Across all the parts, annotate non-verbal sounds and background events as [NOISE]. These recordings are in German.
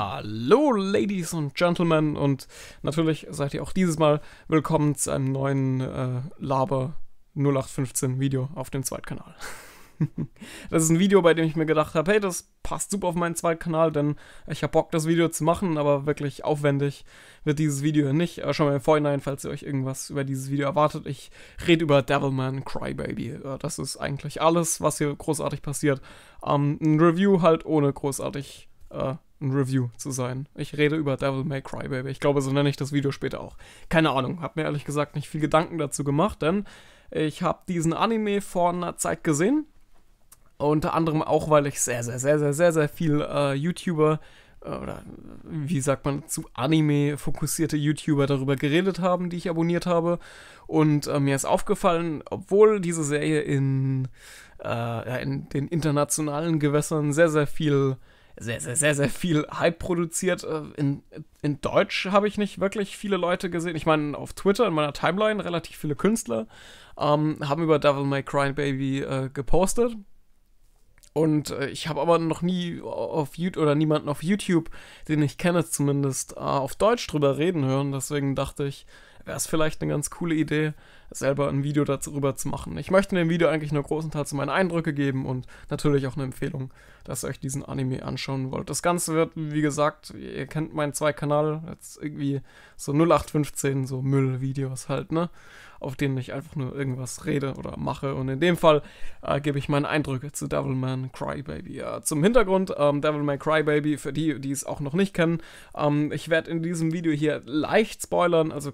Hallo, Ladies und Gentlemen, und natürlich seid ihr auch dieses Mal willkommen zu einem neuen äh, Laber 0815 Video auf dem Zweitkanal. [LAUGHS] das ist ein Video, bei dem ich mir gedacht habe, hey, das passt super auf meinen Zweitkanal, denn ich habe Bock, das Video zu machen, aber wirklich aufwendig wird dieses Video nicht. Äh, schon mal im Vorhinein, falls ihr euch irgendwas über dieses Video erwartet, ich rede über Devilman Crybaby. Äh, das ist eigentlich alles, was hier großartig passiert. Ähm, ein Review halt ohne großartig äh, ein Review zu sein. Ich rede über Devil May Cry, Baby. Ich glaube, so nenne ich das Video später auch. Keine Ahnung, habe mir ehrlich gesagt nicht viel Gedanken dazu gemacht, denn ich habe diesen Anime vor einer Zeit gesehen. Unter anderem auch, weil ich sehr, sehr, sehr, sehr, sehr, sehr viel äh, YouTuber äh, oder wie sagt man, zu Anime fokussierte YouTuber darüber geredet haben, die ich abonniert habe. Und äh, mir ist aufgefallen, obwohl diese Serie in, äh, in den internationalen Gewässern sehr, sehr viel äh, sehr, sehr, sehr, sehr viel Hype produziert. Äh, in, in Deutsch habe ich nicht wirklich viele Leute gesehen. Ich meine, auf Twitter, in meiner Timeline, relativ viele Künstler ähm, haben über Devil May Cry Baby äh, gepostet. Und äh, ich habe aber noch nie auf YouTube oder niemanden auf YouTube, den ich kenne zumindest, äh, auf Deutsch drüber reden hören. Deswegen dachte ich, wäre es vielleicht eine ganz coole Idee, selber ein Video darüber zu machen. Ich möchte in dem Video eigentlich nur großen Teil zu meinen Eindrücke geben und natürlich auch eine Empfehlung, dass ihr euch diesen Anime anschauen wollt. Das Ganze wird, wie gesagt, ihr kennt meinen zwei Kanal, jetzt irgendwie so 0815, so Müllvideos halt, ne? auf denen ich einfach nur irgendwas rede oder mache. Und in dem Fall äh, gebe ich meine Eindrücke zu Devilman Crybaby. Äh, zum Hintergrund, ähm, Devilman Crybaby, für die, die es auch noch nicht kennen, ähm, ich werde in diesem Video hier leicht spoilern, also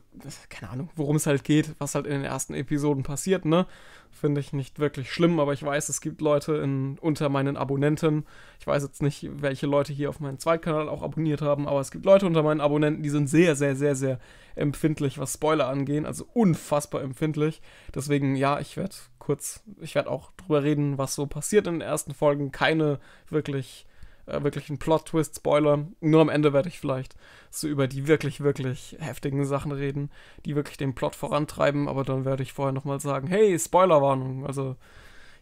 keine Ahnung, worum es halt geht, was halt in den ersten Episoden passiert, ne? finde ich nicht wirklich schlimm, aber ich weiß, es gibt Leute in, unter meinen Abonnenten. Ich weiß jetzt nicht, welche Leute hier auf meinem Zweitkanal auch abonniert haben, aber es gibt Leute unter meinen Abonnenten, die sind sehr, sehr, sehr, sehr empfindlich, was Spoiler angehen, also unfassbar empfindlich. Deswegen, ja, ich werde kurz, ich werde auch drüber reden, was so passiert in den ersten Folgen. Keine wirklich äh, wirklichen Plot-Twist, Spoiler. Nur am Ende werde ich vielleicht so über die wirklich, wirklich heftigen Sachen reden, die wirklich den Plot vorantreiben, aber dann werde ich vorher nochmal sagen, hey, Spoilerwarnung. Also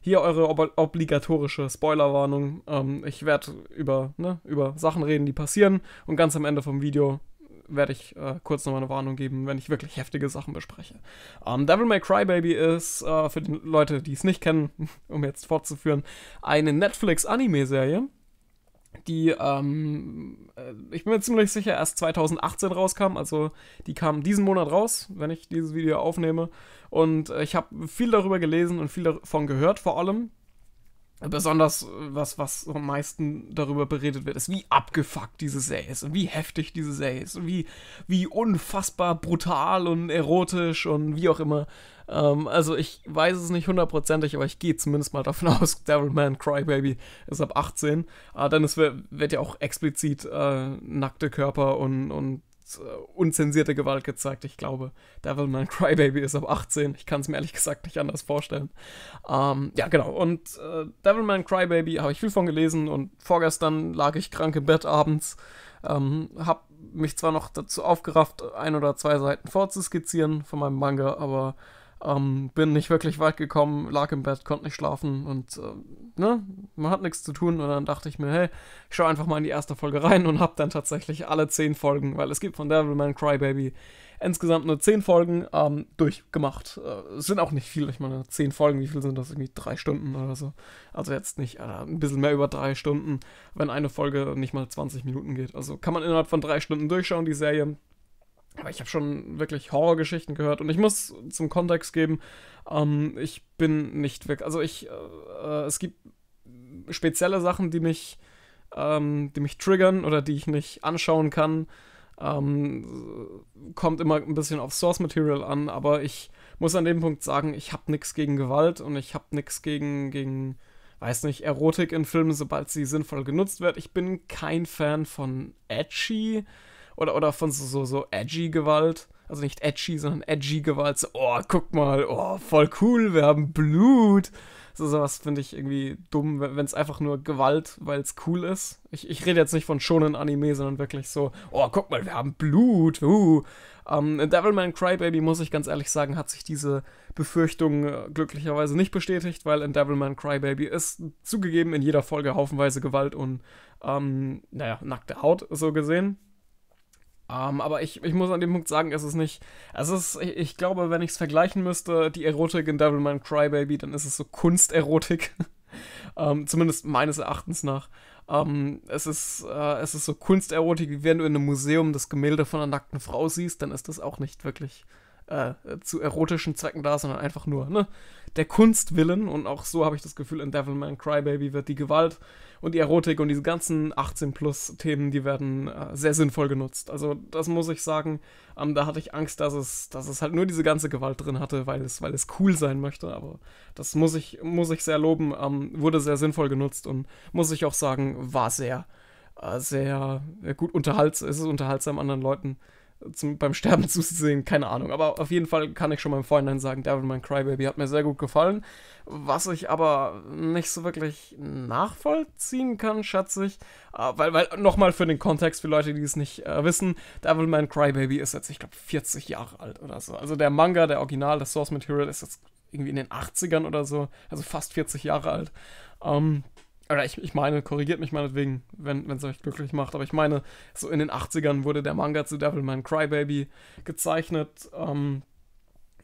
hier eure ob obligatorische Spoilerwarnung. Ähm, ich werde über, ne, über Sachen reden, die passieren und ganz am Ende vom Video werde ich äh, kurz nochmal eine Warnung geben, wenn ich wirklich heftige Sachen bespreche. Um, ähm, Devil May Cry Baby ist, äh, für die Leute, die es nicht kennen, [LAUGHS] um jetzt fortzuführen, eine Netflix-Anime-Serie, die, ähm, äh, ich bin mir ziemlich sicher, erst 2018 rauskam. Also die kam diesen Monat raus, wenn ich dieses Video aufnehme. Und äh, ich habe viel darüber gelesen und viel davon gehört vor allem besonders äh, was, was am meisten darüber beredet wird, ist, wie abgefuckt diese Serie ist und wie heftig diese Serie ist und wie, wie unfassbar brutal und erotisch und wie auch immer. Ähm, also ich weiß es nicht hundertprozentig, aber ich gehe zumindest mal davon [LAUGHS] aus, Devilman Crybaby ist ab 18. Äh, dann ist, wird ja auch explizit äh, nackte Körper und, und äh, unzensierte Gewalt gezeigt. Ich glaube, Devilman Crybaby ist ab 18. Ich kann es mir ehrlich gesagt nicht anders vorstellen. Ähm, ja, genau. Und äh, Devilman Crybaby habe ich viel von gelesen und vorgestern lag ich krank im Bett abends. Ähm, habe mich zwar noch dazu aufgerafft, ein oder zwei Seiten vorzuskizzieren von meinem Manga, aber ähm, bin nicht wirklich weit gekommen, lag im Bett, konnte nicht schlafen und äh, ne, man hat nichts zu tun. Und dann dachte ich mir, hey, ich schau einfach mal in die erste Folge rein und habe dann tatsächlich alle zehn Folgen, weil es gibt von Devilman Crybaby insgesamt nur zehn Folgen ähm, durchgemacht. Äh, sind auch nicht viel, ich meine, zehn Folgen, wie viel sind das? Irgendwie drei Stunden oder so. Also jetzt nicht, äh, ein bisschen mehr über drei Stunden, wenn eine Folge nicht mal 20 Minuten geht. Also kann man innerhalb von drei Stunden durchschauen, die Serie. Aber ich habe schon wirklich Horrorgeschichten gehört. Und ich muss zum Kontext geben, ähm, ich bin nicht wirklich. Also ich, äh, äh, es gibt spezielle Sachen, die mich, ähm, die mich triggern oder die ich nicht anschauen kann. Ähm, kommt immer ein bisschen auf Source Material an, aber ich muss an dem Punkt sagen, ich habe nichts gegen Gewalt und ich habe nichts gegen, gegen, weiß nicht, Erotik in Filmen, sobald sie sinnvoll genutzt wird. Ich bin kein Fan von edgy oder, oder von so, so, so edgy Gewalt. Also nicht edgy, sondern edgy Gewalt. So, oh, guck mal, oh, voll cool, wir haben Blut. So sowas finde ich irgendwie dumm, wenn es einfach nur Gewalt, weil es cool ist. Ich, ich rede jetzt nicht von schonen Anime, sondern wirklich so, oh, guck mal, wir haben Blut. Uh. Ähm, in Devilman Crybaby, muss ich ganz ehrlich sagen, hat sich diese Befürchtung äh, glücklicherweise nicht bestätigt, weil in Devilman Crybaby ist zugegeben in jeder Folge haufenweise Gewalt und, ähm, naja, nackte Haut so gesehen. Um, ähm, aber ich, ich muss an dem Punkt sagen, es ist nicht. Es ist, ich, ich glaube, wenn ich es vergleichen müsste, die Erotik in Devilman Crybaby, dann ist es so Kunsterotik. um, [LAUGHS] ähm, zumindest meines Erachtens nach. Um, ähm, es, ist, uh, es ist so Kunsterotik, wie wenn du in einem Museum das Gemälde von einer nackten Frau siehst, dann ist das auch nicht wirklich äh, zu erotischen Zwecken da, sondern einfach nur ne? der Kunstwillen. Und auch so habe ich das Gefühl, in Devilman Crybaby wird die Gewalt und die Erotik und diese ganzen 18-Plus-Themen, die werden äh, sehr sinnvoll genutzt. Also das muss ich sagen, ähm, da hatte ich Angst, dass es, dass es halt nur diese ganze Gewalt drin hatte, weil es, weil es cool sein möchte. Aber das muss ich, muss ich sehr loben, ähm, wurde sehr sinnvoll genutzt und muss ich auch sagen, war sehr, äh, sehr äh, gut unterhaltsam. Es ist unterhaltsam anderen Leuten zum, beim Sterben [LAUGHS] zuzusehen, keine Ahnung. Aber auf jeden Fall kann ich schon mal im Vorhinein sagen, Devilman Crybaby hat mir sehr gut gefallen. Was ich aber nicht so wirklich nachvollziehen kann, schätze ich. Äh, weil, weil nochmal für den Kontext, für Leute, die es nicht äh, wissen, Devilman Crybaby ist jetzt, ich glaube, 40 Jahre alt oder so. Also der Manga, der Original, das Source Material ist jetzt irgendwie in den 80ern oder so, also fast 40 Jahre alt. Ähm, oder ich, ich meine, korrigiert mich meinetwegen, wenn es euch glücklich macht, aber ich meine, so in den 80ern wurde der Manga zu Devilman Crybaby gezeichnet. Ähm,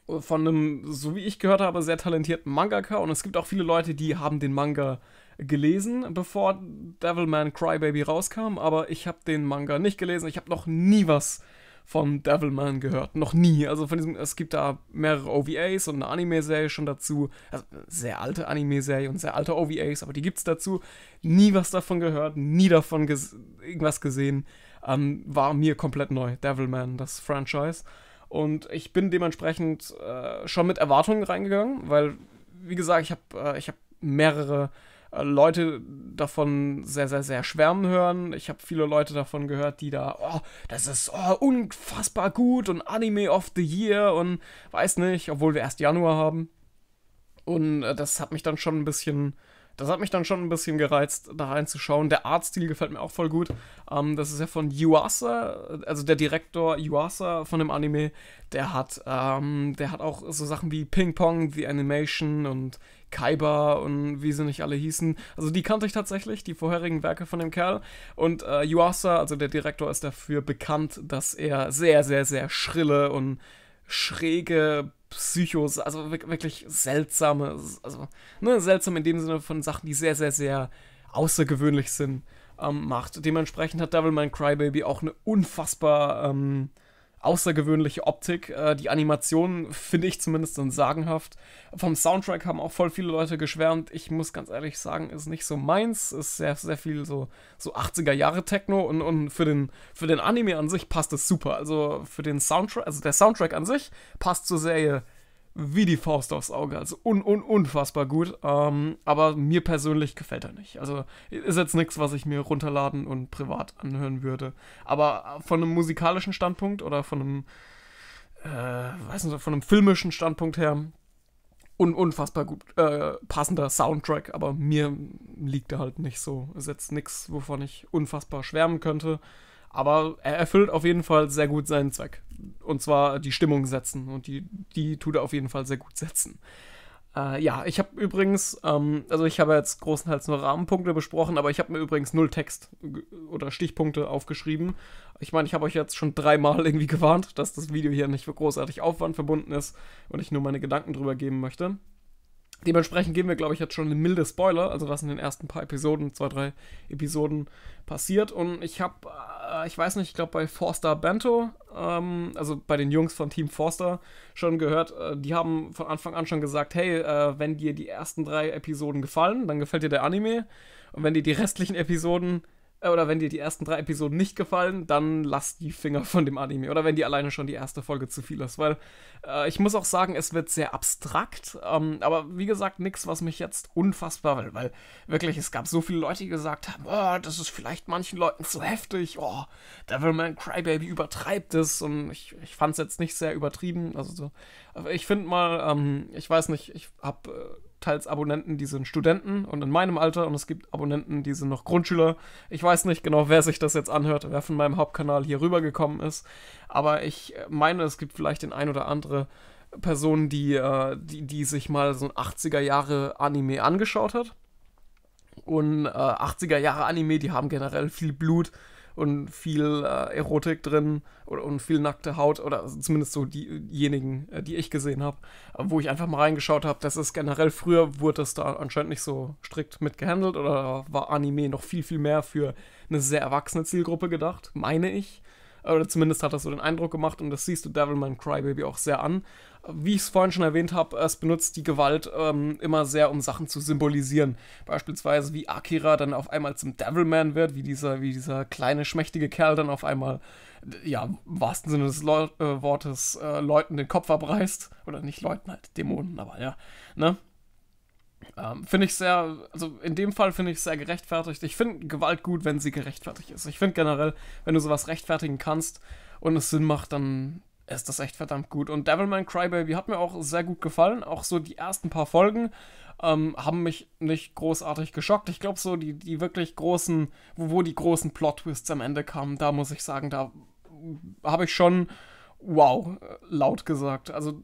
von einem, so wie ich gehört habe, sehr talentierten Mangaka. Und es gibt auch viele Leute, die haben den Manga gelesen, bevor Devilman Crybaby rauskam, aber ich habe den Manga nicht gelesen. Ich habe noch nie was gelesen von Devilman gehört. Noch nie. Also von diesem, es gibt da mehrere OVAs und eine Anime-Serie schon dazu. Also sehr alte Anime-Serie und sehr alte OVAs, aber die gibt's dazu. Nie was davon gehört, nie davon ges irgendwas gesehen. Ähm, war mir komplett neu. Devilman, das Franchise. Und ich bin dementsprechend äh, schon mit Erwartungen reingegangen, weil, wie gesagt, ich habe äh, hab mehrere äh, Leute davon sehr, sehr, sehr schwärmen hören. Ich habe viele Leute davon gehört, die da, oh, das ist oh, unfassbar gut und Anime of the Year und weiß nicht, obwohl wir erst Januar haben. Und äh, das hat mich dann schon ein bisschen das hat mich dann schon ein bisschen gereizt, da reinzuschauen. Der Artstil gefällt mir auch voll gut. Ähm, das ist ja von Yuasa, also der Direktor Yuasa von dem Anime, der hat, ähm, der hat auch so Sachen wie Ping Pong, The Animation und Kaiba und wie sie nicht alle hießen. Also die kannte ich tatsächlich, die vorherigen Werke von dem Kerl. Und äh, Yuasa, also der Direktor, ist dafür bekannt, dass er sehr, sehr, sehr schrille und schräge Psychos, also wirklich seltsame, also ne, seltsam in dem Sinne von Sachen, die sehr, sehr, sehr außergewöhnlich sind, ähm, macht. Dementsprechend hat Devilman Crybaby auch eine unfassbar ähm, außergewöhnliche Optik. Äh, die Animation finde ich zumindest sind sagenhaft. Vom Soundtrack haben auch voll viele Leute geschwärmt. Ich muss ganz ehrlich sagen, ist nicht so meins. Ist sehr, sehr viel so, so 80er Jahre Techno und, und für, den, für den Anime an sich passt es super. Also für den Soundtrack, also der Soundtrack an sich passt zur Serie wie die Faust aufs Auge. Also un, un, unfassbar gut. Ähm, aber mir persönlich gefällt er nicht. Also ist jetzt nichts, was ich mir runterladen und privat anhören würde. Aber von einem musikalischen Standpunkt oder von einem, äh, weiß nicht, von einem filmischen Standpunkt her, un, unfassbar gut äh, passender Soundtrack. Aber mir liegt er halt nicht so. Ist jetzt nichts, wovon ich unfassbar schwärmen könnte. Aber er erfüllt auf jeden Fall sehr gut seinen Zweck. Und zwar die Stimmung setzen. Und die, die tut er auf jeden Fall sehr gut setzen. Äh, ja, ich habe übrigens, ähm, also ich habe jetzt großenteils nur Rahmenpunkte besprochen, aber ich habe mir übrigens null Text oder Stichpunkte aufgeschrieben. Ich meine, ich habe euch jetzt schon dreimal irgendwie gewarnt, dass das Video hier nicht für großartig Aufwand verbunden ist und ich nur meine Gedanken drüber geben möchte. Dementsprechend geben wir, glaube ich, jetzt schon eine milde Spoiler, also was in den ersten paar Episoden, zwei, drei Episoden passiert. Und ich habe äh, ich weiß nicht, ich glaube bei Forster Bento, ähm, also bei den Jungs von Team Forster, schon gehört. Äh, die haben von Anfang an schon gesagt, hey, äh, wenn dir die ersten drei Episoden gefallen, dann gefällt dir der Anime. Und wenn dir die restlichen Episoden äh, oder wenn dir die ersten drei Episoden nicht gefallen, dann lass die Finger von dem Anime. Oder wenn dir alleine schon die erste Folge zu viel ist. Weil äh, ich muss auch sagen, es wird sehr abstrakt. Ähm, aber wie gesagt, nichts, was mich jetzt unfassbar, will. weil wirklich, es gab so viele Leute, die gesagt haben, oh, das ist vielleicht manchen Leuten zu heftig. Oh, Devilman Crybaby übertreibt es. Und ich, ich fand es jetzt nicht sehr übertrieben. Also so, ich finde mal, ähm, ich weiß nicht, ich habe... Äh, teils Abonnenten, die sind Studenten und in meinem Alter und es gibt Abonnenten, die sind noch Grundschüler. Ich weiß nicht genau, wer sich das jetzt anhört, wer von meinem Hauptkanal hier rübergekommen ist, aber ich meine, es gibt vielleicht den ein oder andere Person, die, äh, die, die sich mal so ein 80er Jahre Anime angeschaut hat. Und äh, 80er Jahre Anime, die haben generell viel Blut, und viel äh, Erotik drin oder, und viel nackte Haut oder zumindest so diejenigen, äh, die ich gesehen habe, äh, wo ich einfach mal reingeschaut habe. Das ist generell früher wurde das da anscheinend nicht so strikt mit gehandelt oder war Anime noch viel, viel mehr für eine sehr erwachsene Zielgruppe gedacht, meine ich. Oder zumindest hat das so den Eindruck gemacht und das siehst du Devilman Crybaby auch sehr an. Wie ich es vorhin schon erwähnt habe, es benutzt die Gewalt ähm, immer sehr, um Sachen zu symbolisieren. Beispielsweise wie Akira dann auf einmal zum Devilman wird, wie dieser, wie dieser kleine, schmächtige Kerl dann auf einmal, ja, im wahrsten Sinne des Leu äh, Wortes, äh, Leuten den Kopf abreißt. Oder nicht Leuten, halt Dämonen, aber ja. Ne? Ähm, finde ich sehr, also in dem Fall finde ich es sehr gerechtfertigt. Ich finde Gewalt gut, wenn sie gerechtfertigt ist. Ich finde generell, wenn du sowas rechtfertigen kannst und es Sinn macht, dann ist das echt verdammt gut. Und Devilman Crybaby hat mir auch sehr gut gefallen. Auch so die ersten paar Folgen ähm, haben mich nicht großartig geschockt. Ich glaube, so die, die wirklich großen, wo, wo die großen Plot-Twists am Ende kamen, da muss ich sagen, da habe ich schon wow laut gesagt. Also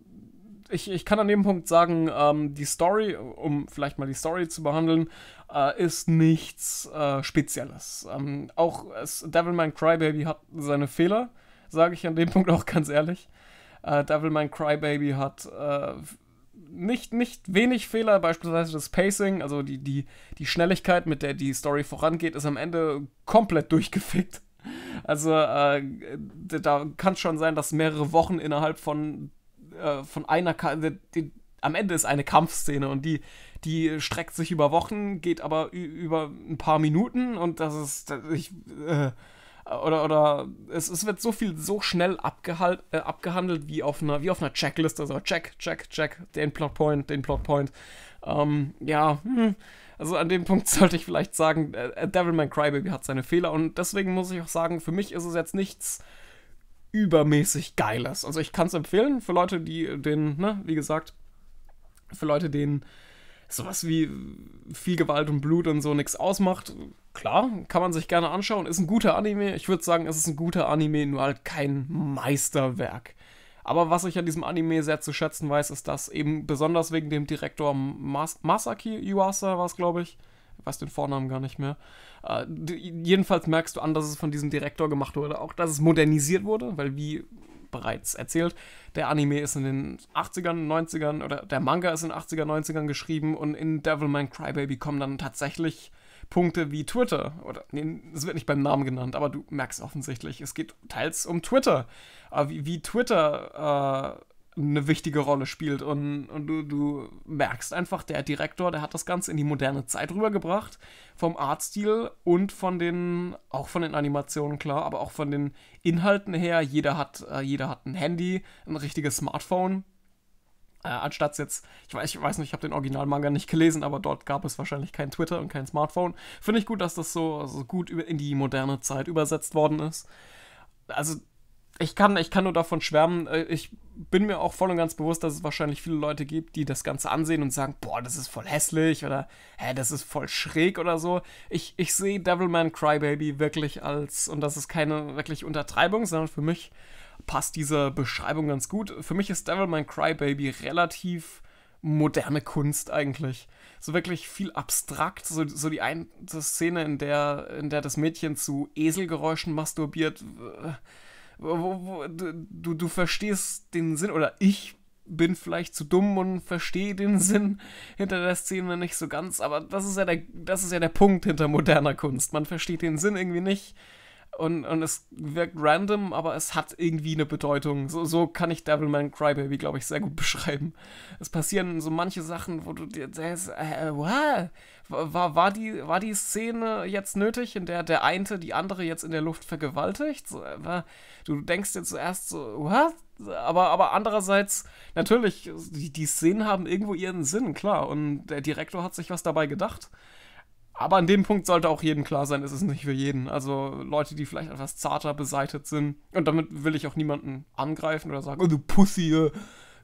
ich, ich kann an dem Punkt sagen, ähm, die Story, um vielleicht mal die Story zu behandeln, äh, ist nichts äh, Spezielles. Ähm, auch äh, Devilman Crybaby hat seine Fehler, sage ich an dem [LAUGHS] Punkt auch ganz ehrlich. Äh, Devilman Crybaby hat äh, nicht, nicht wenig Fehler, beispielsweise das Pacing, also die, die, die Schnelligkeit, mit der die Story vorangeht, ist am Ende komplett [LAUGHS] durchgefickt. Also äh, da kann es schon sein, dass mehrere Wochen innerhalb von äh, von einer, Ka die, die, am Ende ist eine Kampfszene und die, die streckt sich über Wochen, geht aber über ein paar Minuten und das ist, ich, äh, oder, oder es, es wird so viel so schnell abgehalt, äh, abgehandelt wie auf einer, wie auf einer Checkliste, also check, check, check, den Plotpoint, den Plotpoint. Ähm, ja, hm. Also an dem Punkt [LAUGHS] sollte ich vielleicht sagen, äh, Devilman Crybaby hat seine Fehler und deswegen muss ich auch sagen, für mich ist es jetzt nichts, übermäßig Geiles. Also ich kann es empfehlen für Leute, die den, ne, wie gesagt, für Leute, denen sowas wie viel Gewalt und Blut und so nichts ausmacht. Klar, kann man sich gerne anschauen. Ist ein guter Anime. Ich würde sagen, es ist ein guter Anime, nur halt kein Meisterwerk. Aber was ich an diesem Anime sehr zu schätzen weiß, ist, dass eben besonders wegen dem Direktor Mas Masaki Yuasa war es, glaube ich, ich weiß den Vornamen gar nicht mehr. Äh, jedenfalls merkst du an, dass es von diesem Direktor gemacht wurde. Auch, dass es modernisiert wurde, weil wie bereits erzählt. Der Anime ist in den 80ern, 90ern oder der Manga ist in den 80 ern 90ern geschrieben und in Devilman Crybaby kommen dann tatsächlich Punkte wie Twitter. Oder nee, es wird nicht beim Namen genannt, aber du merkst offensichtlich, es geht teils um Twitter. Wie, wie Twitter äh, eine wichtige Rolle spielt. Und, und du, du, merkst einfach, der Direktor, der hat das Ganze in die moderne Zeit rübergebracht. Vom Artstil und von den, auch von den Animationen, klar, aber auch von den Inhalten her. Jeder hat, äh, jeder hat ein Handy, ein richtiges Smartphone. Äh, anstatt jetzt, ich weiß, ich weiß nicht, ich habe den Originalmanga nicht gelesen, aber dort gab es wahrscheinlich kein Twitter und kein Smartphone. Finde ich gut, dass das so, so gut in die moderne Zeit übersetzt worden ist. Also ich kann, ich kann nur davon schwärmen. Äh, ich bin mir auch voll und ganz bewusst, dass es wahrscheinlich viele Leute gibt, die das Ganze ansehen und sagen, boah, das ist voll hässlich oder hä, das ist voll schräg oder so. Ich, ich sehe Devilman Crybaby wirklich als, und das ist keine wirklich Untertreibung, sondern für mich passt diese Beschreibung ganz gut. Für mich ist Devilman Crybaby relativ moderne Kunst eigentlich. So wirklich viel abstrakt, so, so die eine Szene, in der, in der das Mädchen zu Eselgeräuschen masturbiert. Äh, wo, wo, du, du verstehst den Sinn oder ich bin vielleicht zu dumm und verstehe den [LAUGHS] Sinn hinter der Szene nicht so ganz, aber das ist ja der, das ist ja der Punkt hinter moderner Kunst. Man versteht den Sinn irgendwie nicht und, und es wirkt random, aber es hat irgendwie eine Bedeutung. So, so kann ich Devilman Crybaby, glaube ich, sehr gut [LAUGHS] beschreiben. Es passieren so manche Sachen, wo du dir denkst, äh, wow, war, war, die, war die Szene jetzt nötig, in der der eine die andere jetzt in der Luft vergewaltigt? So, äh, du denkst dir zuerst so, what? Aber, aber andererseits, natürlich, die, die Szenen haben irgendwo ihren Sinn, klar. Und der Direktor hat sich was dabei gedacht. Aber an dem Punkt sollte auch jedem klar sein, es ist nicht für jeden. Also Leute, die vielleicht etwas zarter beseitet sind. Und damit will ich auch niemanden angreifen oder sagen, oh, du Pussy, äh,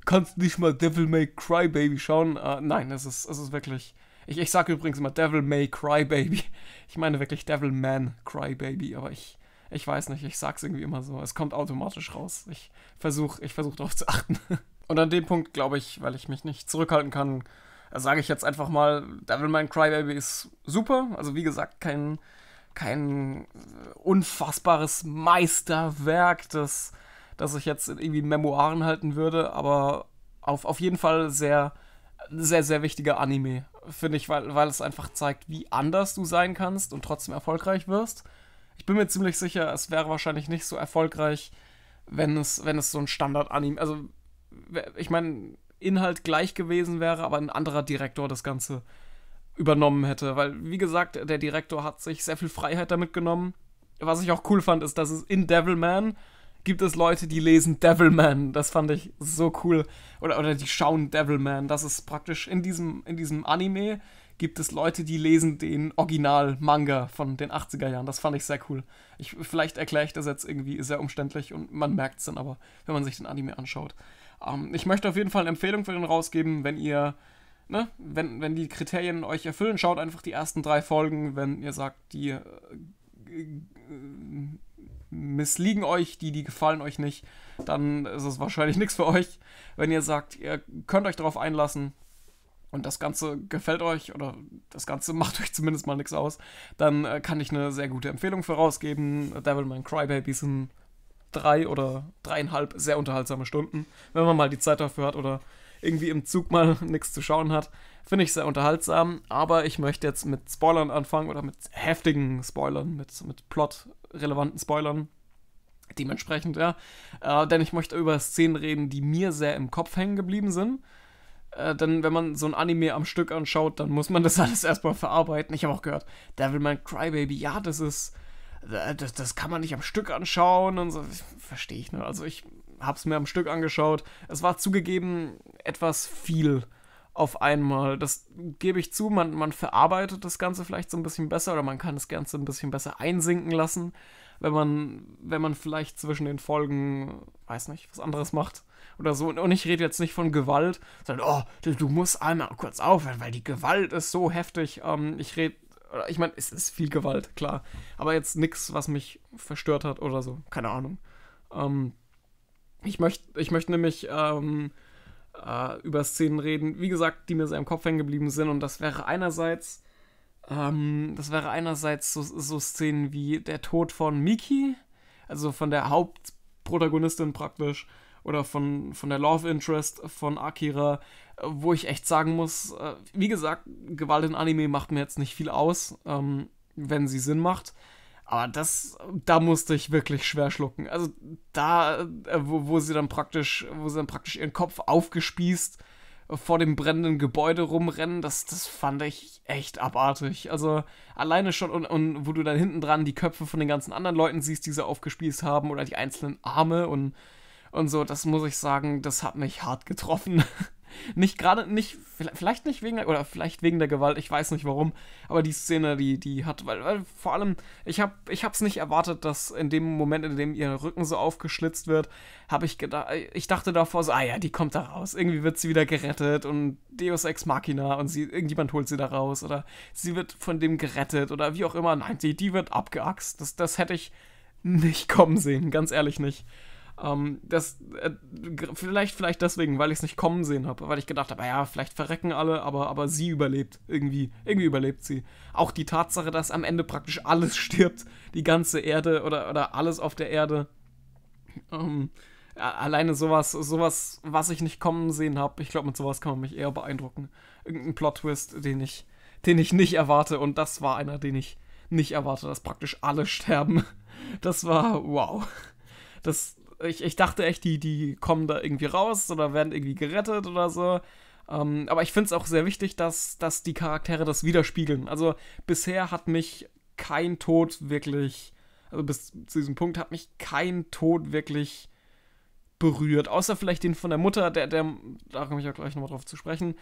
kannst nicht mal Devil May Cry Baby schauen. Äh, nein, es ist, es ist wirklich. Ich, ich sage übrigens immer Devil May Cry Baby. [LAUGHS] Ich meine wirklich Devil Man Cry Baby, aber ich, ich weiß nicht, ich sag's irgendwie immer so. Es kommt automatisch raus. Ich versuche ich versuch darauf zu achten. [LAUGHS] Und an dem Punkt glaube ich, weil ich mich nicht zurückhalten kann, da sage ich jetzt einfach mal, Devil May Baby ist super. Also wie gesagt, kein, kein äh, unfassbares Meisterwerk, das, das ich jetzt in irgendwie Memoiren halten würde, aber auf, auf jeden Fall sehr, sehr, sehr wichtiger Anime, finde ich, weil, weil es einfach zeigt, wie anders du sein kannst und trotzdem erfolgreich wirst. Ich bin mir ziemlich sicher, es wäre wahrscheinlich nicht so erfolgreich, wenn es, wenn es so ein Standard-Anime, also ich meine, Inhalt gleich gewesen wäre, aber ein anderer Direktor das Ganze übernommen hätte. Weil, wie gesagt, der Direktor hat sich sehr viel Freiheit damit genommen. Was ich auch cool fand, ist, dass es in Devilman gibt es Leute, die lesen Devilman. Das fand ich so cool. Oder, oder die schauen Devilman. Das ist praktisch in diesem, in diesem Anime gibt es Leute, die lesen den Original-Manga von den 80er Jahren. Das fand ich sehr cool. Ich, vielleicht erkläre ich das jetzt irgendwie sehr umständlich und man merkt es dann aber, wenn man sich den Anime anschaut. Ähm, ich möchte auf jeden Fall eine Empfehlung für den rausgeben, wenn ihr, ne, wenn, wenn die Kriterien euch erfüllen, schaut einfach die ersten drei Folgen, wenn ihr sagt, die äh, äh missliegen euch, die, die gefallen euch nicht, dann ist es wahrscheinlich [LAUGHS] nichts für euch. Wenn ihr sagt, ihr könnt euch darauf einlassen, und das Ganze gefällt euch oder das Ganze [LAUGHS] macht euch zumindest mal nichts aus, dann äh, kann ich eine sehr gute Empfehlung für rausgeben. Devilman Crybaby ist ein drei oder dreieinhalb sehr unterhaltsame Stunden, wenn man mal die Zeit dafür hat oder irgendwie im Zug mal [LAUGHS] nichts zu schauen hat. Finde ich sehr unterhaltsam, aber ich möchte jetzt mit Spoilern anfangen oder mit heftigen Spoilern, mit, mit plot-relevanten Spoilern. Dementsprechend, ja. Äh, denn ich möchte über Szenen reden, die mir sehr im Kopf hängen geblieben sind. Äh, denn wenn man so ein Anime am Stück anschaut, dann muss man das [LAUGHS] alles erstmal verarbeiten. Ich habe auch gehört, Devilman Crybaby, ja, das ist äh, das, das kann man nicht am Stück anschauen und so. Verstehe ich, ne? Also ich habe es mir am Stück angeschaut. Es war zugegeben etwas viel auf einmal. Das gebe ich zu, man, man verarbeitet das Ganze vielleicht so ein bisschen besser oder man kann das Ganze ein bisschen besser einsinken lassen, wenn man, wenn man vielleicht zwischen den Folgen, weiß nicht, was anderes macht oder so. Und ich rede jetzt nicht von Gewalt, sondern, oh, du, du musst einmal kurz aufhören, weil die Gewalt ist so heftig. Ähm, ich rede ich meine, es ist viel Gewalt, klar. Aber jetzt nichts, was mich verstört hat oder so. Keine Ahnung. Ähm, ich möchte ich möcht nämlich ähm, äh, über Szenen reden, wie gesagt, die mir sehr im Kopf hängen geblieben sind. Und das wäre einerseits, ähm, das wäre einerseits so, so Szenen wie der Tod von Miki, also von der Hauptprotagonistin praktisch, oder von, von der Love Interest von Akira, wo ich echt sagen muss, äh, wie gesagt, Gewalt in Anime macht mir jetzt nicht viel aus, ähm, wenn sie Sinn macht. Aber das, da musste ich wirklich schwer schlucken. Also da, äh, wo, wo sie dann praktisch, wo sie dann praktisch ihren Kopf aufgespießt äh, vor dem brennenden Gebäude rumrennen, das, das fand ich echt abartig. Also alleine schon und, und wo du dann hinten dran die Köpfe von den ganzen anderen Leuten siehst, die sie aufgespießt haben oder die einzelnen Arme und, und so, das muss ich sagen, das hat mich hart getroffen. [LAUGHS] Nicht gerade, nicht, vielleicht nicht wegen der, oder vielleicht wegen der Gewalt, ich weiß nicht warum, aber die Szene, die, die hat, weil, weil vor allem, ich habe ich hab's nicht erwartet, dass in dem Moment, in dem ihr Rücken so aufgeschlitzt wird, habe ich gedacht, ich dachte davor so, ah ja, die kommt da raus, irgendwie wird sie wieder gerettet und Deus Ex Machina und sie, irgendjemand holt sie da raus oder sie wird von dem gerettet oder wie auch immer, nein, die, die wird abgeaxt, das, das hätte ich nicht kommen sehen, ganz ehrlich nicht. Ähm, das, äh, vielleicht, vielleicht deswegen, weil ich es nicht kommen sehen habe, weil ich gedacht habe, ja, vielleicht verrecken alle, aber, aber sie überlebt irgendwie. Irgendwie überlebt sie. Auch die Tatsache, dass am Ende praktisch alles [LAUGHS] stirbt, die ganze Erde oder, oder alles auf der Erde. Ähm, alleine sowas, sowas, was ich nicht kommen sehen habe, ich glaube, mit sowas kann man mich eher beeindrucken. Irgendein Plot-Twist, den ich, den ich nicht erwarte und das war einer, den ich nicht erwarte, dass praktisch alle [LAUGHS] sterben. Das war wow. Das, ich, ich dachte echt, die, die kommen da irgendwie raus oder werden irgendwie gerettet oder so. Ähm, aber ich finde es auch sehr wichtig, dass, dass die Charaktere das widerspiegeln. Also bisher hat mich kein Tod wirklich, also bis zu diesem Punkt hat mich kein Tod wirklich berührt. Außer vielleicht den von der Mutter, der, der, da komme ich auch gleich nochmal drauf zu sprechen.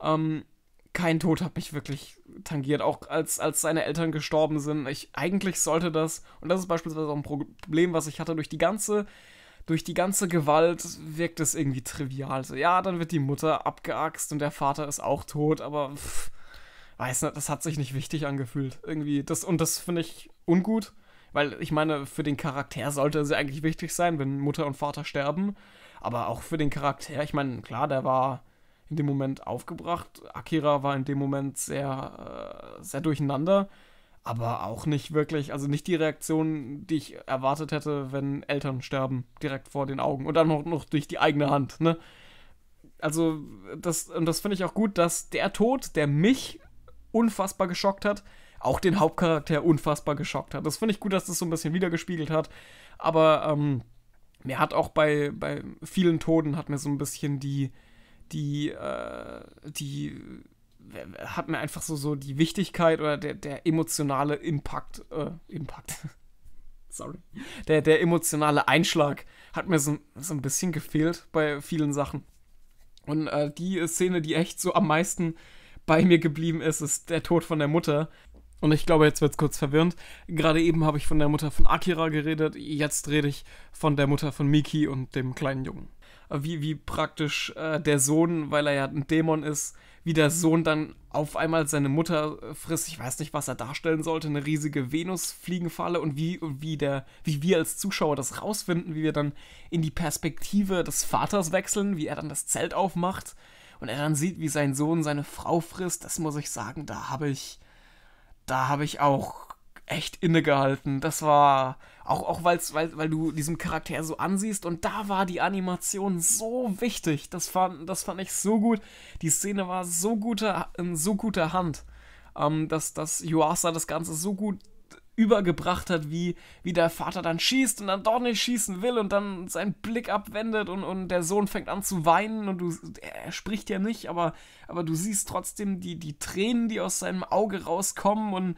Ähm, kein Tod hat mich wirklich tangiert, auch als, als seine Eltern gestorben sind. Ich, eigentlich sollte das, und das ist beispielsweise auch ein Problem, was ich hatte durch die ganze durch die ganze Gewalt wirkt es irgendwie trivial. So, ja, dann wird die Mutter abgeaxt und der Vater ist auch tot, aber pff, weiß nicht, das hat sich nicht wichtig angefühlt. Irgendwie, das, und das finde ich ungut, weil ich meine, für den Charakter sollte es ja eigentlich wichtig sein, wenn Mutter und Vater sterben. Aber auch für den Charakter, ich meine, klar, der war in dem Moment aufgebracht. Akira war in dem Moment sehr, äh, sehr durcheinander aber auch nicht wirklich, also nicht die Reaktion, die ich erwartet hätte, wenn Eltern sterben, direkt vor den Augen und dann noch, noch durch die eigene Hand, ne? Also, das, und das finde ich auch gut, dass der Tod, der mich unfassbar geschockt hat, auch den Hauptcharakter unfassbar geschockt hat. Das finde ich gut, dass das so ein bisschen wiedergespiegelt hat, aber ähm, mir hat auch bei, bei vielen Toten hat mir so ein bisschen die, die, äh, die hat mir einfach so, so die Wichtigkeit oder der, der emotionale Impact, äh, Impact, [LAUGHS] sorry, der, der emotionale Einschlag hat mir so, so ein bisschen gefehlt bei vielen Sachen. Und äh, die Szene, die echt so am meisten bei mir geblieben ist, ist der Tod von der Mutter. Und ich glaube, jetzt wird es kurz verwirrend. Gerade eben habe ich von der Mutter von Akira geredet, jetzt rede ich von der Mutter von Miki und dem kleinen Jungen. Äh, wie, wie praktisch äh, der Sohn, weil er ja ein Dämon ist, wie der Sohn dann auf einmal seine Mutter äh, frisst. Ich weiß nicht, was er darstellen sollte, eine riesige Venusfliegenfalle und wie, wie, der, wie wir als Zuschauer das rausfinden, wie wir dann in die Perspektive des Vaters wechseln, wie er dann das Zelt aufmacht und er dann sieht, wie sein Sohn seine Frau frisst. Das muss ich sagen, da habe ich, da habe ich auch echt innegehalten. Das war auch, auch weil's, weil, weil du diesem Charakter so ansiehst und da war die Animation so wichtig. Das fand, das fand ich so gut. Die Szene war so guter, in so guter Hand, ähm, dass, dass Yuasa das Ganze so gut übergebracht hat, wie, wie der Vater dann schießt und dann doch nicht schießen will und dann seinen Blick abwendet und, und der Sohn fängt an zu weinen und du, er spricht ja nicht, aber, aber du siehst trotzdem die, die Tränen, die aus seinem Auge rauskommen und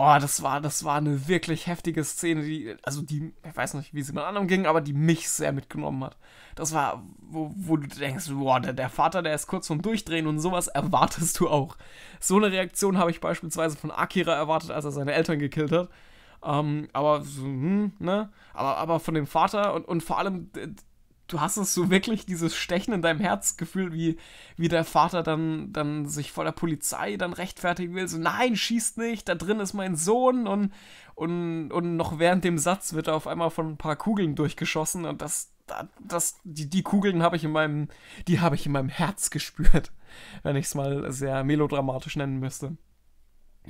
Oh, das war, das war eine wirklich heftige Szene, die, also die, ich weiß nicht, wie sie mit anderen ging, aber die mich sehr mitgenommen hat. Das war, wo, wo du denkst, boah, der, der, Vater, der ist kurz vorm Durchdrehen und sowas erwartest du auch. So eine Reaktion habe ich beispielsweise von Akira erwartet, als er seine Eltern gekillt hat. Ähm, aber hm, ne? Aber, aber von dem Vater und, und vor allem du hast es so wirklich dieses Stechen in deinem Herzgefühl, wie, wie der Vater dann, dann sich vor der Polizei dann rechtfertigen will, so nein, schießt nicht, da drin ist mein Sohn und, und, und noch während dem Satz wird er auf einmal von ein paar Kugeln durchgeschossen und das, das, die, die Kugeln habe ich in meinem, die habe ich in meinem Herz gespürt, [LAUGHS] wenn ich es mal sehr melodramatisch nennen müsste.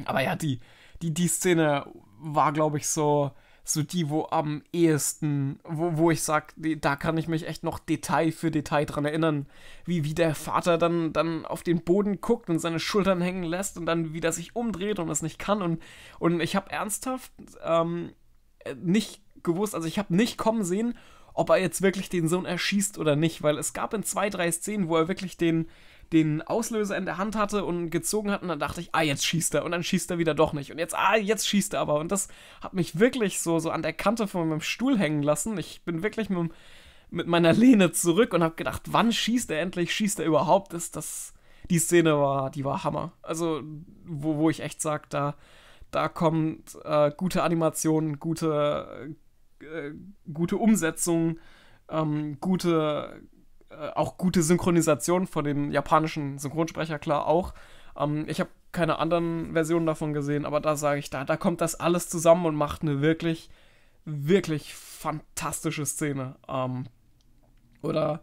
Aber ja, die, die, die Szene war, glaube ich, so, so die, wo am ehesten, wo, wo ich sag, da kann ich mich echt noch Detail für Detail dran erinnern, wie, wie der Vater dann, dann auf den Boden guckt und seine Schultern hängen lässt und dann wieder sich umdreht und es nicht kann. Und, und ich habe ernsthaft ähm, äh, nicht gewusst, also ich habe nicht kommen sehen, ob er jetzt wirklich den Sohn erschießt oder nicht, weil es gab in zwei, drei Szenen, wo er wirklich den, den Auslöser in der Hand hatte und gezogen hat und dann dachte ich, ah, jetzt schießt er und dann schießt er wieder doch nicht und jetzt, ah, jetzt schießt er aber und das hat mich wirklich so, so an der Kante von meinem Stuhl hängen lassen. Ich bin wirklich mit, mit meiner Lehne zurück und habe gedacht, wann schießt er endlich, schießt er überhaupt, ist das, die Szene war, die war Hammer. Also, wo, wo ich echt sag, da, da kommt äh, gute Animation, gute, äh, gute Umsetzung, ähm, gute äh, auch gute Synchronisation von dem japanischen Synchronsprecher, klar auch. Ähm, ich habe keine anderen Versionen davon gesehen, aber da sage ich, da, da kommt das alles zusammen und macht eine wirklich, wirklich fantastische Szene. Ähm, oder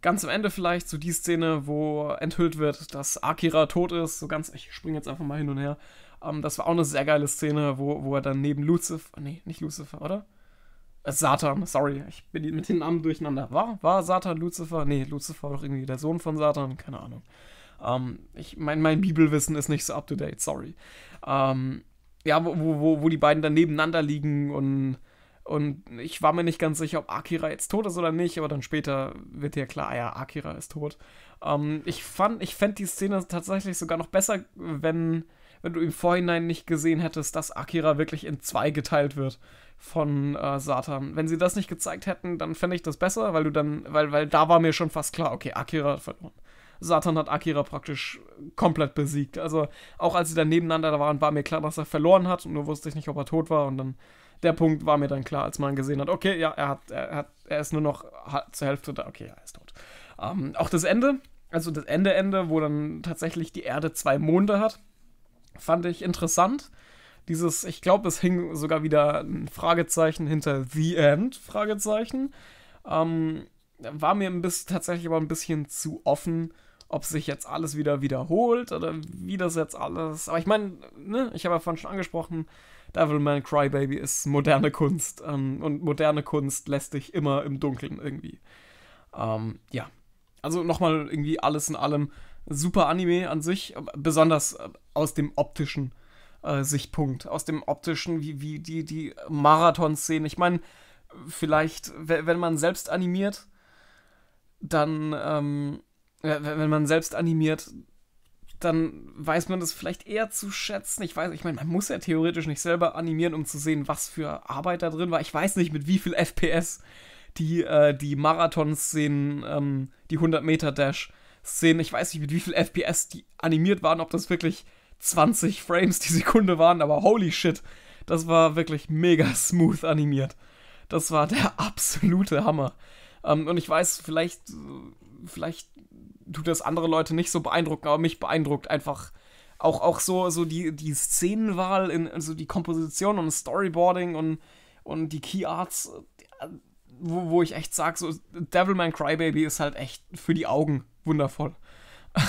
ganz am Ende vielleicht so die Szene, wo enthüllt wird, dass Akira tot ist. So ganz, ich springe jetzt einfach mal hin und her. Ähm, das war auch eine sehr geile Szene, wo, wo er dann neben Lucifer, nee, nicht Lucifer, oder? Äh, Satan, sorry, ich bin [LAUGHS] mit den Namen durcheinander. War, war Satan Lucifer? Nee, Lucifer war doch irgendwie der Sohn von Satan, keine Ahnung. Ähm, ich, mein, mein Bibelwissen ist nicht so up to date, sorry. Ähm, ja, wo, wo, wo die beiden dann nebeneinander liegen und, und ich war mir nicht ganz sicher, ob Akira jetzt tot ist oder nicht, aber dann später wird ja klar, ah ja, Akira ist tot. Ähm, ich fand, ich fände die Szene tatsächlich sogar noch besser, wenn wenn du im Vorhinein nicht gesehen hättest, dass Akira wirklich in zwei geteilt wird von äh, Satan. Wenn sie das nicht gezeigt hätten, dann fände ich das besser, weil du dann, weil, weil da war mir schon fast klar, okay, Akira hat verloren. Satan hat Akira praktisch komplett besiegt. Also auch als sie dann nebeneinander da waren, war mir klar, dass er verloren hat und nur wusste ich nicht, ob er tot war und dann der Punkt war mir dann klar, als man gesehen hat, okay, ja, er hat, er hat, er ist nur noch zur Hälfte da, okay, ja, er ist tot. Ähm, auch das Ende, also das Ende-Ende, wo dann tatsächlich die Erde zwei Monde hat, Fand ich interessant. Dieses, ich glaube, es hing sogar wieder ein Fragezeichen hinter The End, Fragezeichen. Ähm, war mir ein bisschen, tatsächlich aber ein bisschen zu offen, ob sich jetzt alles wieder wiederholt oder wie das jetzt alles. Aber ich meine, ne, ich habe ja vorhin schon angesprochen, Devilman Crybaby ist moderne Kunst ähm, und moderne Kunst lässt dich immer im Dunkeln irgendwie. Ähm, ja, also nochmal irgendwie alles in allem super Anime an sich, besonders äh, aus dem optischen äh, Sichtpunkt, aus dem optischen, wie, wie die, die Marathon-Szenen. Ich meine, vielleicht, wenn man selbst animiert, dann, ähm, wenn man selbst animiert, dann weiß man das vielleicht eher zu schätzen. Ich weiß, ich meine, man muss ja theoretisch nicht selber animieren, um zu sehen, was für Arbeit da drin war. Ich weiß nicht, mit wie viel FPS die, äh, die Marathon-Szenen, ähm, die 100-Meter-Dash Szenen, ich weiß nicht, mit wie viel FPS die animiert waren, ob das wirklich 20 Frames die Sekunde waren, aber holy shit, das war wirklich mega [LAUGHS] smooth animiert. Das war der [LAUGHS] absolute Hammer. Ähm, und ich weiß, vielleicht, vielleicht tut das andere Leute nicht so beeindrucken, aber mich beeindruckt einfach auch, auch so, so die, die Szenenwahl, in, also die Komposition und Storyboarding und, und die Key Arts, äh, wo, wo ich echt sage, so Devilman Crybaby ist halt echt für die Augen wundervoll. [LAUGHS]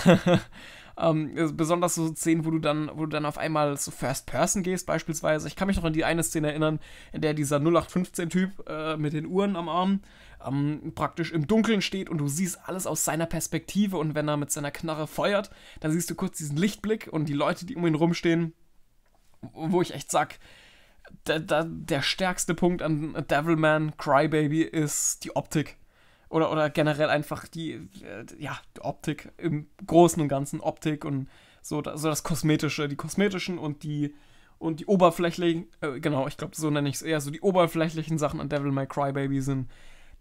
ähm, besonders so Szenen, wo du dann, wo du dann auf einmal so First Person gehst, beispielsweise. Ich kann mich noch an die eine Szene erinnern, in der dieser 0815-Typ äh, mit den Uhren am Arm ähm, praktisch im Dunkeln steht und du siehst alles aus seiner Perspektive und wenn er mit seiner Knarre feuert, dann siehst du kurz diesen Lichtblick und die Leute, die um ihn rumstehen, wo ich echt sag, da, da, der stärkste Punkt an Devilman Crybaby ist die Optik oder, oder generell einfach die, äh, ja, die Optik im Großen und Ganzen, Optik und so, so das Kosmetische, die kosmetischen und die und die oberflächlichen, äh, genau, ich glaube, so nenne ich es eher, so die oberflächlichen Sachen an Devil May Cry Baby sind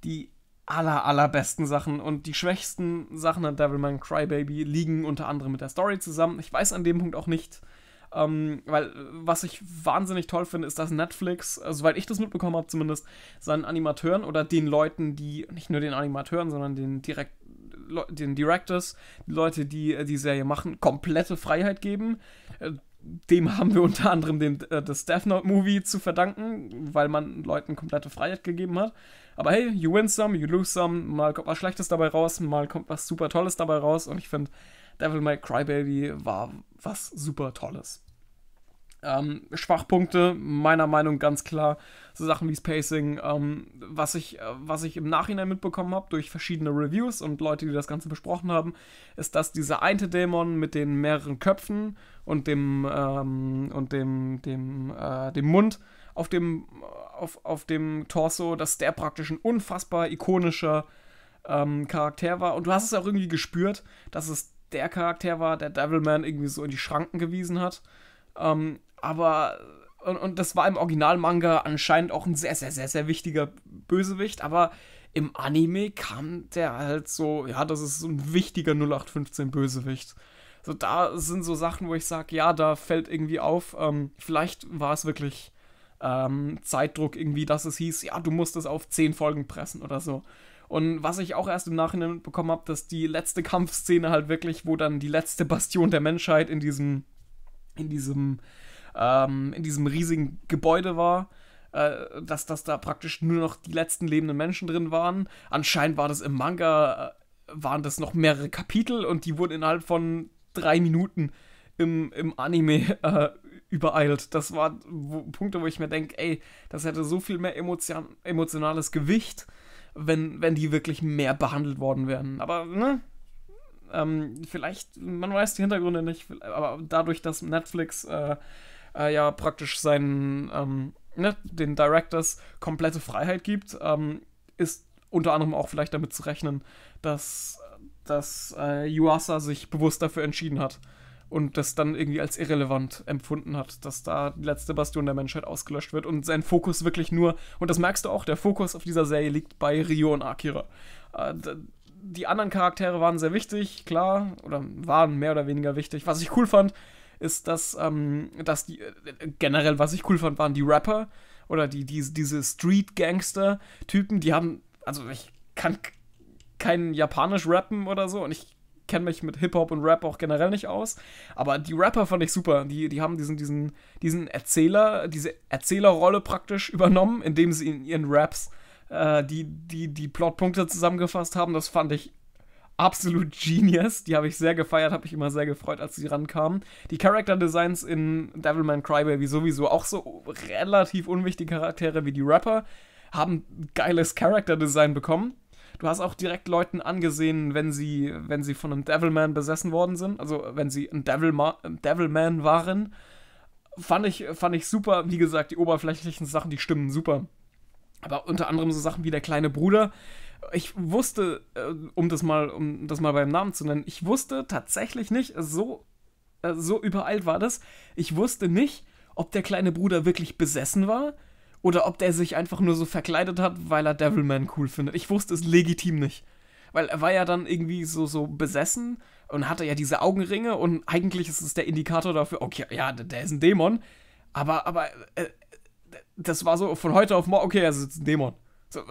die aller, allerbesten Sachen und die schwächsten Sachen an Devil May Cry Baby liegen unter anderem mit der Story zusammen. Ich weiß an dem Punkt auch nicht, ähm, weil was ich wahnsinnig toll finde, ist, dass Netflix, äh, soweit ich das mitbekommen habe zumindest, seinen Animateuren oder den Leuten, die, nicht nur den Animateuren, sondern den direkt den Directors, die Leute, die äh, die Serie machen, komplette Freiheit geben. Äh, dem haben wir [LAUGHS] unter anderem den, äh, das Death Note Movie zu verdanken, weil man Leuten komplette Freiheit gegeben hat. Aber hey, you win some, you lose some, mal kommt was Schlechtes dabei raus, mal kommt was super Tolles dabei raus und ich finde, Devil May Cry Baby war was super Tolles. Ähm, Schwachpunkte, meiner Meinung ganz klar, so Sachen wie Spacing, ähm, was, ich, äh, was ich im Nachhinein mitbekommen habe durch verschiedene Reviews und Leute, die das Ganze besprochen haben, ist, dass dieser eine Dämon mit den mehreren Köpfen und dem, ähm, und dem, dem, äh, dem Mund auf dem, auf, auf dem Torso, dass der praktisch ein unfassbar ikonischer ähm, Charakter war. Und du hast es auch irgendwie gespürt, dass es der Charakter war, der Devilman irgendwie so in die Schranken gewiesen hat. Ähm, aber und, und, das war im Originalmanga anscheinend auch ein sehr, sehr, sehr, sehr wichtiger Bösewicht, aber im Anime kam der halt so, ja, das ist so ein wichtiger 0815-Bösewicht. So, da sind so Sachen, wo ich sage, ja, da fällt irgendwie auf, ähm, vielleicht war es wirklich ähm, Zeitdruck irgendwie, dass es hieß, ja, du musst es auf 10 Folgen pressen oder so. Und was ich auch erst im Nachhinein mitbekommen habe, dass die letzte Kampfszene halt wirklich, wo dann die letzte Bastion der Menschheit in diesem, in diesem, ähm, in diesem riesigen Gebäude war, äh, dass, das da praktisch nur noch die letzten lebenden Menschen drin waren. Anscheinend war das im Manga, äh, waren das noch mehrere Kapitel und die wurden innerhalb von drei Minuten im, im Anime äh, übereilt. Das waren Punkte, wo ich mir denke, ey, das hätte so viel mehr emotion, emotionales Gewicht wenn, wenn die wirklich mehr behandelt worden wären. Aber, ne? Ähm, vielleicht, man weiß die Hintergründe nicht, aber dadurch, dass Netflix äh, äh, ja praktisch seinen, ähm, ne, den Directors komplette Freiheit gibt, ähm, ist unter anderem auch vielleicht damit zu rechnen, dass, dass äh, Yuasa sich bewusst dafür entschieden hat, und das dann irgendwie als irrelevant empfunden hat, dass da die letzte Bastion der Menschheit ausgelöscht wird und sein Fokus wirklich nur, und das merkst du auch, der Fokus auf dieser Serie liegt bei Ryo und Akira. Äh, die anderen Charaktere waren sehr wichtig, klar, oder waren mehr oder weniger wichtig. Was ich cool fand, ist, dass, ähm, dass die, äh, generell, was ich cool fand, waren die Rapper oder die, die diese Street-Gangster-Typen, die haben, also ich kann kein Japanisch rappen oder so und ich kenne mich mit Hip-Hop und Rap auch generell nicht aus. Aber die Rapper fand ich super. Die, die haben diesen, diesen, diesen Erzähler, diese Erzählerrolle praktisch übernommen, indem sie in ihren Raps äh, die, die, die Plotpunkte zusammengefasst haben. Das fand ich absolut genius. Die habe ich sehr gefeiert, habe ich immer sehr gefreut, als sie rankamen. Die Charakterdesigns in Devilman Crybaby sowieso auch so relativ unwichtige Charaktere wie die Rapper haben geiles Charakterdesign bekommen. Du hast auch direkt Leuten angesehen, wenn sie, wenn sie von einem Devilman besessen worden sind, also wenn sie ein Devilma Devilman waren. Fand ich, fand ich super. Wie gesagt, die oberflächlichen Sachen, die stimmen super. Aber unter anderem so Sachen wie der kleine Bruder. Ich wusste, äh, um das mal, um das mal beim Namen zu nennen, ich wusste tatsächlich nicht, so, äh, so übereilt war das, ich wusste nicht, ob der kleine Bruder wirklich besessen war oder ob der sich einfach nur so verkleidet hat, weil er Devilman cool findet. Ich wusste es legitim nicht. Weil er war ja dann irgendwie so, so besessen und hatte ja diese Augenringe und eigentlich ist es der Indikator dafür, okay, ja, der ist ein Dämon. Aber, aber äh, das war so von heute auf morgen, okay, also er ist jetzt ein Dämon. So,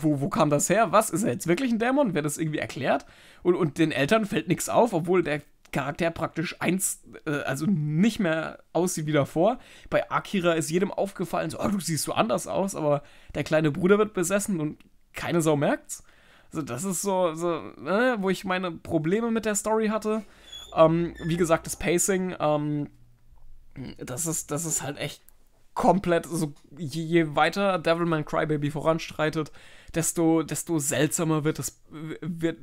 wo, wo kam das her? Was? Ist er jetzt wirklich ein Dämon? Wer das irgendwie erklärt? Und, und den Eltern fällt nichts auf, obwohl der Charakter praktisch eins, äh, also nicht mehr aussieht wie davor. Bei Akira ist jedem aufgefallen, so, oh, du siehst so anders aus, aber der kleine Bruder wird besessen und keine Sau merkt's. Also das ist so, so äh, wo ich meine Probleme mit der Story hatte. Ähm, wie gesagt, das Pacing, ähm, das, ist, das ist halt echt komplett, also je, je weiter Devilman Crybaby voranstreitet, desto, desto seltsamer wird, das, wird,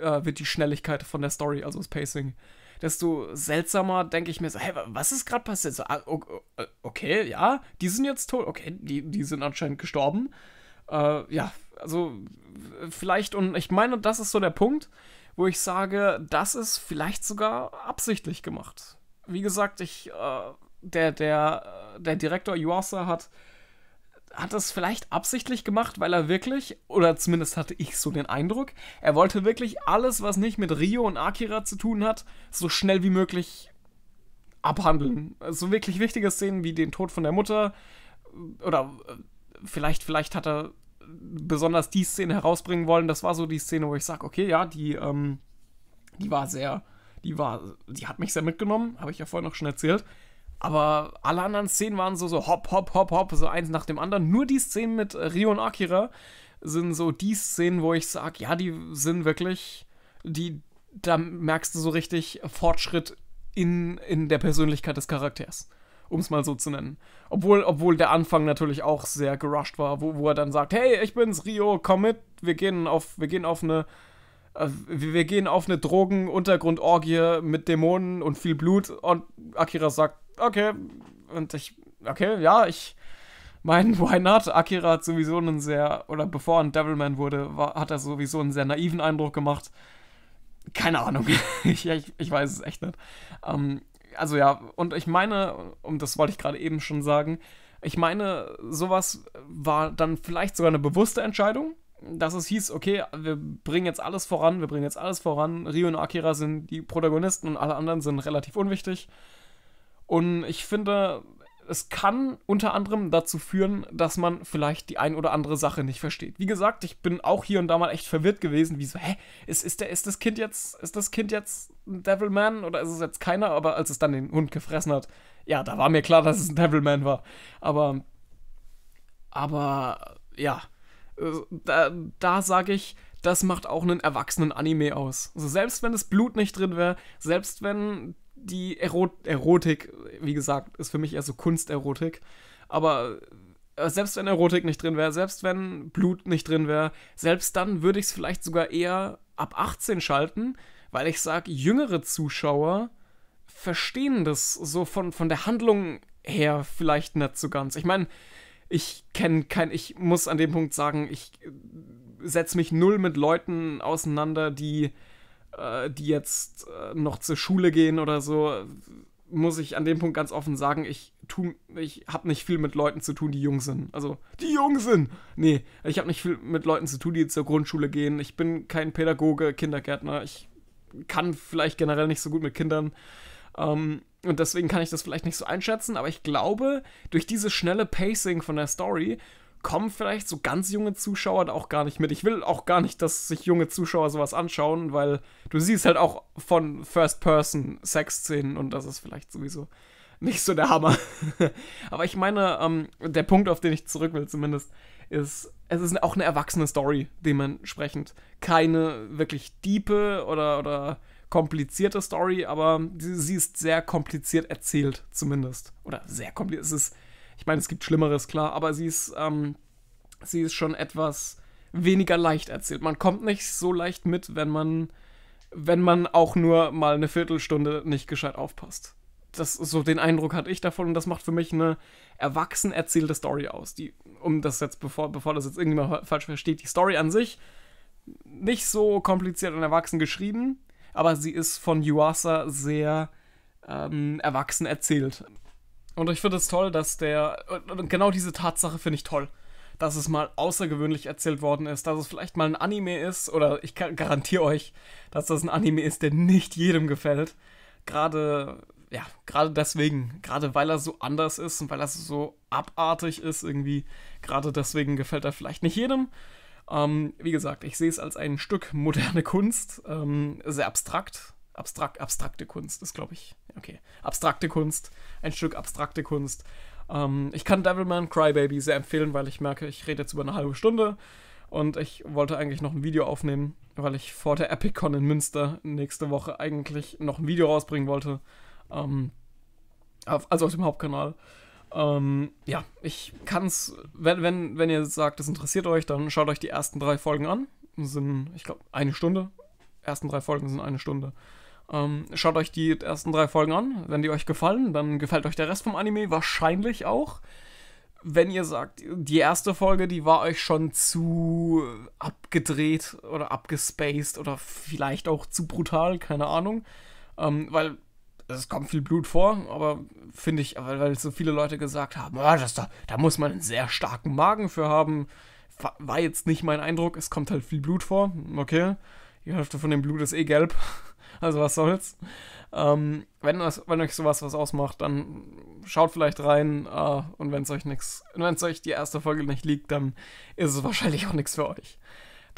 äh, wird die Schnelligkeit von der Story, also das Pacing. Desto seltsamer denke ich mir so, hey, was ist gerade passiert? So, ah, äh, okay, ja, die sind jetzt tot. Okay, die, die sind anscheinend gestorben. Äh, ja, also vielleicht, und ich meine, das ist so der Punkt, wo ich sage, das ist vielleicht sogar absichtlich gemacht. Wie gesagt, ich, äh, der, der, der Direktor Yuasa hat hat das vielleicht absichtlich gemacht, weil er wirklich, oder zumindest hatte ich so den Eindruck, er wollte wirklich alles, was nicht mit Rio und Akira zu tun hat, so schnell wie möglich abhandeln. So wirklich wichtige Szenen wie den Tod von der Mutter oder äh, vielleicht, vielleicht hat er besonders die Szene herausbringen wollen. Das war so die Szene, wo ich sage, okay, ja, die, ähm, die war sehr, die war, die hat mich sehr mitgenommen, habe ich ja vorhin noch schon erzählt. Aber alle anderen Szenen waren so, so hopp, hopp, hopp, hopp, so eins nach dem anderen. Nur die Szenen mit äh, Rio und Akira sind so die Szenen, wo ich sage, ja, die sind wirklich, die, da merkst du so richtig Fortschritt in, in der Persönlichkeit des Charakters. Um es mal so zu nennen. Obwohl, obwohl der Anfang natürlich auch sehr gerusht war, wo, wo er dann sagt, hey, ich bin's, Rio, komm mit, wir gehen auf, wir gehen auf eine also, wir gehen auf eine Drogen-Untergrundorgie mit Dämonen und viel Blut und Akira sagt, okay, und ich, okay, ja, ich mein, [LAUGHS] why not? Akira hat sowieso einen sehr, oder bevor er ein Devilman wurde, war, hat er sowieso einen sehr naiven Eindruck gemacht. Keine Ahnung, [LAUGHS] ich, ich, ich, weiß es echt nicht. Ähm, also ja, und ich meine, und das wollte ich gerade eben schon sagen, ich meine, sowas war dann vielleicht sogar eine bewusste Entscheidung, dass es hieß, okay, wir bringen jetzt alles voran, wir bringen jetzt alles voran. Ryu und Akira sind die Protagonisten und alle anderen sind relativ unwichtig. Und ich finde, es kann unter anderem dazu führen, dass man vielleicht die ein oder andere Sache nicht versteht. Wie gesagt, ich bin auch hier und da mal echt verwirrt gewesen, wie so, hä, ist, ist, der, ist das Kind jetzt, ist das Kind jetzt ein Devilman oder ist es jetzt keiner? Aber als es dann den Hund gefressen hat, ja, da war mir klar, dass es ein Devilman war. Aber, aber, ja, da, da sage ich, das macht auch einen erwachsenen Anime aus. Also selbst wenn das Blut nicht drin wäre, selbst wenn die Erot Erotik, wie gesagt, ist für mich eher so Kunsterotik, aber äh, selbst wenn Erotik nicht drin wäre, selbst wenn Blut nicht drin wäre, selbst dann würde ich es vielleicht sogar eher ab 18 schalten, weil ich sage, jüngere Zuschauer verstehen das so von, von der Handlung her vielleicht nicht so ganz. Ich meine, ich kenne kein, ich muss an dem Punkt sagen, ich äh, setze mich null mit Leuten auseinander, die, äh, die jetzt äh, noch zur Schule gehen oder so. Muss ich an dem Punkt ganz offen sagen, ich tu, ich habe nicht viel mit Leuten zu tun, die jung sind. Also, die jung sind! Nee, ich habe nicht viel mit Leuten zu tun, die zur Grundschule gehen. Ich bin kein Pädagoge, Kindergärtner. Ich kann vielleicht generell nicht so gut mit Kindern. Ähm, und deswegen kann ich das vielleicht nicht so einschätzen, aber ich glaube, durch dieses schnelle Pacing von der Story kommen vielleicht so ganz junge Zuschauer da auch gar nicht mit. Ich will auch gar nicht, dass sich junge Zuschauer sowas anschauen, weil du siehst halt auch von First-Person-Sex-Szenen und das ist vielleicht sowieso nicht so der Hammer. [LAUGHS] aber ich meine, ähm, der Punkt, auf den ich zurück will zumindest, ist, es ist auch eine erwachsene Story dementsprechend. Keine wirklich diepe oder, oder komplizierte Story, aber sie ist sehr kompliziert erzählt, zumindest. Oder sehr kompliziert. Es ist, ich meine, es gibt Schlimmeres, klar, aber sie ist, ähm, sie ist schon etwas weniger leicht erzählt. Man kommt nicht so leicht mit, wenn man, wenn man auch nur mal eine Viertelstunde nicht gescheit aufpasst. Das so den Eindruck hatte ich davon und das macht für mich eine erwachsen erzählte Story aus. Die, um das jetzt, bevor, bevor das jetzt irgendjemand falsch versteht, die Story an sich nicht so kompliziert und erwachsen geschrieben, aber sie ist von Yuasa sehr ähm, erwachsen erzählt. Und ich finde es toll, dass der. Und genau diese Tatsache finde ich toll. Dass es mal außergewöhnlich erzählt worden ist, dass es vielleicht mal ein Anime ist, oder ich garantiere euch, dass das ein Anime ist, der nicht jedem gefällt. Gerade, ja, gerade deswegen, gerade weil er so anders ist und weil er so abartig ist, irgendwie, gerade deswegen gefällt er vielleicht nicht jedem. Ähm, wie gesagt, ich sehe es als ein Stück moderne Kunst, ähm, sehr abstrakt. Abstrakt, abstrakte Kunst ist, glaube ich. Okay. Abstrakte Kunst, ein Stück abstrakte Kunst. Ähm, ich kann Devilman Crybaby sehr empfehlen, weil ich merke, ich rede jetzt über eine halbe Stunde und ich wollte eigentlich noch ein Video aufnehmen, weil ich vor der EpicCon in Münster nächste Woche eigentlich noch ein Video rausbringen wollte. Ähm, auf, also auf dem Hauptkanal. Ähm, ja, ich kann's, wenn, wenn, wenn ihr sagt, es interessiert euch, dann schaut euch die ersten drei Folgen an. Das Sind, ich glaube, eine Stunde. Die Ersten drei Folgen sind eine Stunde. Ähm, schaut euch die ersten drei Folgen an. Wenn die euch gefallen, dann gefällt euch der Rest vom Anime wahrscheinlich auch. Wenn ihr sagt, die erste Folge, die war euch schon zu abgedreht oder abgespaced oder vielleicht auch zu brutal, keine Ahnung. Ähm, weil es kommt viel Blut vor, aber finde ich, weil so viele Leute gesagt haben, oh, das da, da muss man einen sehr starken Magen für haben, war jetzt nicht mein Eindruck. Es kommt halt viel Blut vor. Okay, die Hälfte von dem Blut ist eh gelb. [LAUGHS] Also was soll's. Ähm, wenn, wenn, euch sowas was ausmacht, dann schaut vielleicht rein. Äh, und wenn es euch wenn es euch die erste Folge nicht liegt, dann ist es wahrscheinlich auch nichts für euch.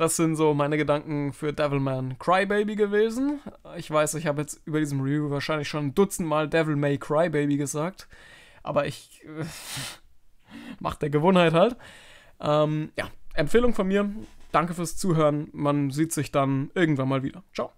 Das sind so meine Gedanken für Devilman Crybaby gewesen. Ich weiß, ich habe jetzt über diesem Review wahrscheinlich schon ein Dutzend Mal Devil May Crybaby gesagt. Aber ich. [LAUGHS] macht der Gewohnheit halt. Ähm, ja, Empfehlung von mir. Danke fürs Zuhören. Man sieht sich dann irgendwann mal wieder. Ciao.